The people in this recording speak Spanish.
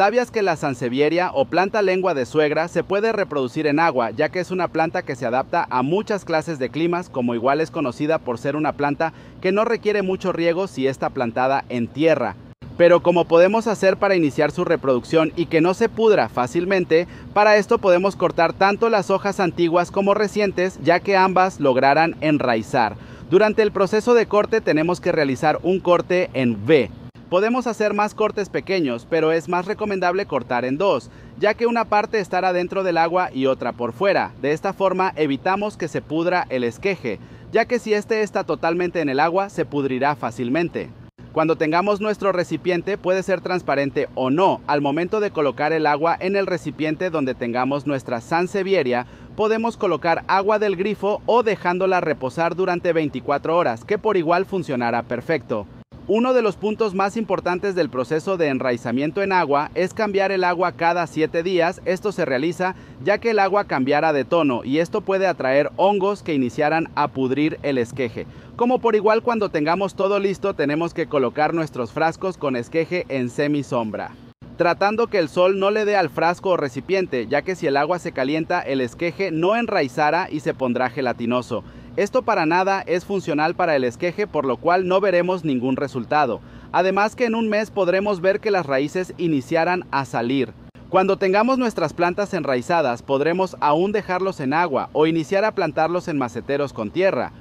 ¿Sabías que la sansevieria o planta lengua de suegra se puede reproducir en agua, ya que es una planta que se adapta a muchas clases de climas, como igual es conocida por ser una planta que no requiere mucho riego si está plantada en tierra? Pero como podemos hacer para iniciar su reproducción y que no se pudra fácilmente, para esto podemos cortar tanto las hojas antiguas como recientes, ya que ambas lograrán enraizar. Durante el proceso de corte tenemos que realizar un corte en V, Podemos hacer más cortes pequeños, pero es más recomendable cortar en dos, ya que una parte estará dentro del agua y otra por fuera. De esta forma evitamos que se pudra el esqueje, ya que si este está totalmente en el agua se pudrirá fácilmente. Cuando tengamos nuestro recipiente puede ser transparente o no. Al momento de colocar el agua en el recipiente donde tengamos nuestra sansevieria, podemos colocar agua del grifo o dejándola reposar durante 24 horas, que por igual funcionará perfecto. Uno de los puntos más importantes del proceso de enraizamiento en agua es cambiar el agua cada 7 días. Esto se realiza ya que el agua cambiará de tono y esto puede atraer hongos que iniciaran a pudrir el esqueje. Como por igual cuando tengamos todo listo tenemos que colocar nuestros frascos con esqueje en semisombra tratando que el sol no le dé al frasco o recipiente, ya que si el agua se calienta el esqueje no enraizará y se pondrá gelatinoso. Esto para nada es funcional para el esqueje por lo cual no veremos ningún resultado. Además que en un mes podremos ver que las raíces iniciaran a salir. Cuando tengamos nuestras plantas enraizadas podremos aún dejarlos en agua o iniciar a plantarlos en maceteros con tierra.